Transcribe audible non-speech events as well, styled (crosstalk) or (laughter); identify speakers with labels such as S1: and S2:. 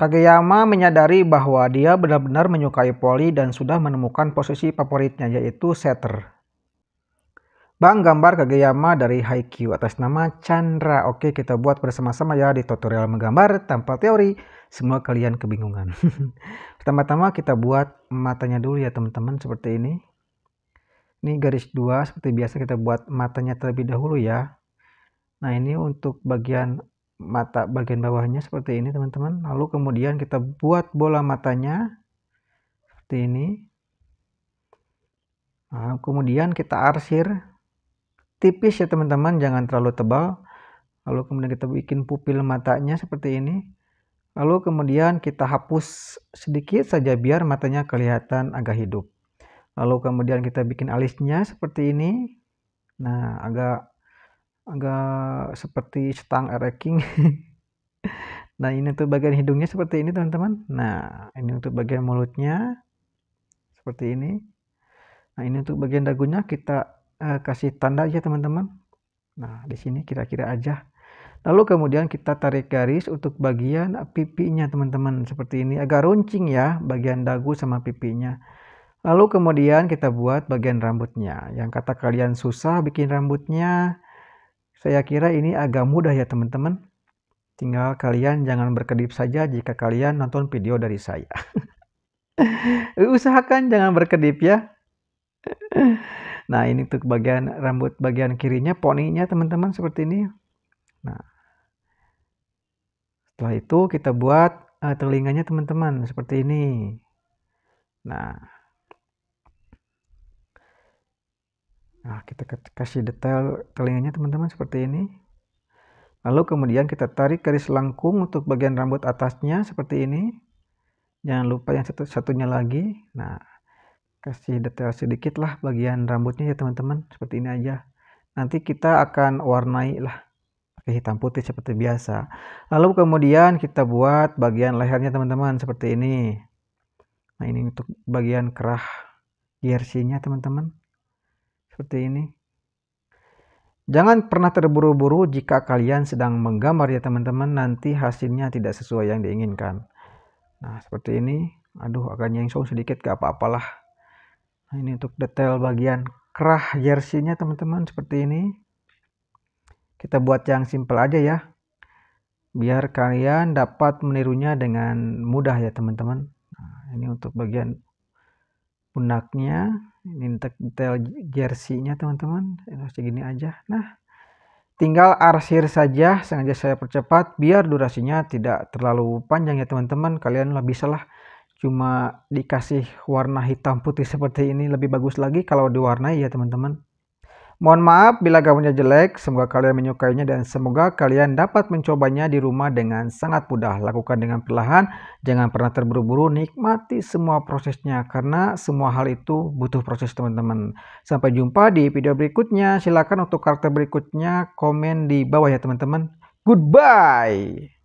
S1: Kageyama menyadari bahwa dia benar-benar menyukai Polly dan sudah menemukan posisi favoritnya yaitu setter. Bang gambar Kageyama dari Haikyuu atas nama Chandra. Oke kita buat bersama-sama ya di tutorial menggambar tanpa teori. Semua kalian kebingungan. (laughs) Pertama-tama kita buat matanya dulu ya teman-teman seperti ini. Ini garis dua seperti biasa kita buat matanya terlebih dahulu ya. Nah ini untuk bagian mata bagian bawahnya seperti ini teman-teman lalu kemudian kita buat bola matanya seperti ini nah, kemudian kita arsir tipis ya teman-teman jangan terlalu tebal lalu kemudian kita bikin pupil matanya seperti ini lalu kemudian kita hapus sedikit saja biar matanya kelihatan agak hidup lalu kemudian kita bikin alisnya seperti ini nah agak agak seperti stang ereking (laughs) nah ini tuh bagian hidungnya seperti ini teman-teman nah ini untuk bagian mulutnya seperti ini nah ini untuk bagian dagunya kita eh, kasih tanda aja teman-teman nah di sini kira-kira aja lalu kemudian kita tarik garis untuk bagian pipinya teman-teman seperti ini agak runcing ya bagian dagu sama pipinya lalu kemudian kita buat bagian rambutnya yang kata kalian susah bikin rambutnya saya kira ini agak mudah ya teman-teman. Tinggal kalian jangan berkedip saja jika kalian nonton video dari saya. (laughs) Usahakan jangan berkedip ya. Nah ini untuk bagian rambut bagian kirinya, poninya teman-teman seperti ini. Nah setelah itu kita buat uh, telinganya teman-teman seperti ini. Nah Nah, kita kasih detail telinganya teman-teman seperti ini. Lalu kemudian kita tarik garis lengkung untuk bagian rambut atasnya seperti ini. Jangan lupa yang satu satunya lagi. Nah, kasih detail sedikit lah bagian rambutnya ya teman-teman. Seperti ini aja. Nanti kita akan warnai lah pakai hitam putih seperti biasa. Lalu kemudian kita buat bagian lehernya teman-teman seperti ini. Nah, ini untuk bagian kerah jersey-nya teman-teman seperti ini. Jangan pernah terburu-buru jika kalian sedang menggambar ya teman-teman, nanti hasilnya tidak sesuai yang diinginkan. Nah, seperti ini. Aduh, agak nyengsong sedikit gak apa-apalah. Nah, ini untuk detail bagian kerah jersinya teman-teman seperti ini. Kita buat yang simple aja ya. Biar kalian dapat menirunya dengan mudah ya teman-teman. Nah, ini untuk bagian pundaknya ini detail jersinya teman-teman gini aja nah tinggal arsir saja sengaja saya percepat biar durasinya tidak terlalu panjang ya teman-teman kalian lebih salah, cuma dikasih warna hitam putih seperti ini lebih bagus lagi kalau diwarnai ya teman-teman Mohon maaf bila gambarnya jelek, semoga kalian menyukainya dan semoga kalian dapat mencobanya di rumah dengan sangat mudah. Lakukan dengan perlahan, jangan pernah terburu-buru, nikmati semua prosesnya karena semua hal itu butuh proses teman-teman. Sampai jumpa di video berikutnya, silakan untuk karakter berikutnya komen di bawah ya teman-teman. Goodbye!